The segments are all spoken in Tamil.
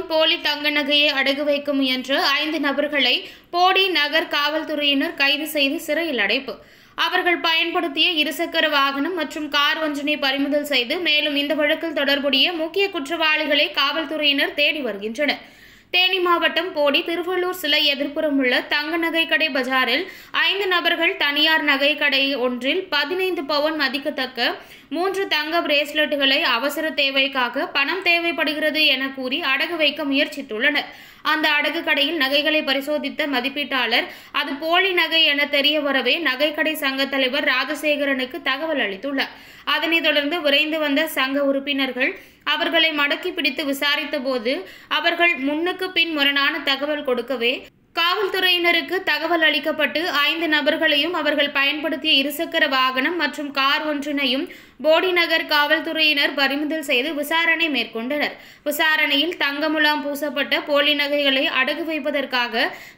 பணம் போலி தங்க நகையை அடகு வைக்க முயன்ற ஐந்து நபர்களை போடி நகர் காவல்துறையினர் கைது செய்து சிறையில் அடைப்பு அவர்கள் பயன்படுத்திய இருசக்கர வாகனம் மற்றும் கார் ஒன்றினை பறிமுதல் செய்து மேலும் இந்த வழக்கில் தொடர்புடைய முக்கிய குற்றவாளிகளை காவல்துறையினர் தேடி வருகின்றனர் தேனி மாவட்டம் போடி திருவள்ளூர் சிலை எதிர்ப்புறம் உள்ள தங்க நகைக்கடை பஜாரில் ஐந்து நபர்கள் தனியார் நகைக்கடை ஒன்றில் பதினைந்து பவுன் மதிக்கத்தக்க மூன்று தங்க பிரேஸ்லெட்டுகளை அவசர தேவைக்காக பணம் தேவைப்படுகிறது என கூறி அடகு வைக்க முயற்சித்துள்ளனர் அந்த அடகு கடையில் நகைகளை பரிசோதித்த மதிப்பீட்டாளர் அது போலி நகை என தெரிய வரவே நகைக்கடை சங்க தலைவர் ராஜசேகரனுக்கு தகவல் அளித்துள்ளார் அதனைத் தொடர்ந்து விரைந்து வந்த சங்க உறுப்பினர்கள் அவர்களை மடக்கி பிடித்து விசாரித்த போது அவர்கள் முன்னுக்கு பின் முரணான தகவல் கொடுக்கவே காவல்துறையினருக்கு தகவல் அளிக்கப்பட்டு ஐந்து நபர்களையும் அவர்கள் பயன்படுத்திய இருசக்கர வாகனம் மற்றும் கார் ஒன்றினையும் போடிநகர் காவல்துறையினர் பறிமுதல் செய்து விசாரணை மேற்கொண்டனர் விசாரணையில் தங்கமுலாம் பூசப்பட்ட போலி நகைகளை அடகு வைப்பதற்காக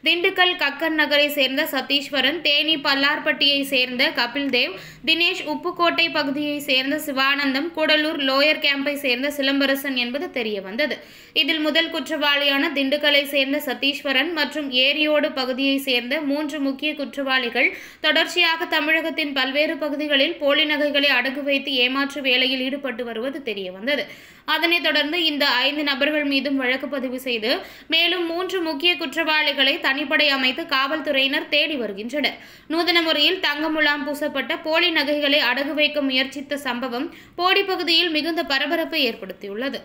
திண்டுக்கல் கக்கன் நகரை சேர்ந்த சத்தீஸ்வரன் தேனி பல்லார்பட்டியை சேர்ந்த கபில்தேவ் தினேஷ் உப்புக்கோட்டை பகுதியை சேர்ந்த சிவானந்தம் கூடலூர் லோயர் கேம்பை சேர்ந்த சிலம்பரசன் என்பது தெரியவந்தது இதில் முதல் குற்றவாளியான திண்டுக்கலை சேர்ந்த சத்தீஸ்வரன் மற்றும் ஏரியோடு பகுதியை சேர்ந்த மூன்று முக்கிய குற்றவாளிகள் தொடர்ச்சியாக தமிழகத்தின் பல்வேறு பகுதிகளில் போலி நகைகளை அடகு வைத்து வைத்து ஏமாற்று வேலையில் ஈடுபட்டு வருவது தெரிய வந்தது அதனைத் தொடர்ந்து இந்த ஐந்து நபர்கள் மீதும் வழக்கு பதிவு செய்து மேலும் மூன்று முக்கிய குற்றவாளிகளை தனிப்படை அமைத்து காவல்துறையினர் தேடி வருகின்றனர் நூதன முறையில் தங்க முலாம் பூசப்பட்ட போலி நகைகளை அடகு வைக்க முயற்சித்த சம்பவம் போடி பகுதியில் மிகுந்த பரபரப்பை ஏற்படுத்தியுள்ளது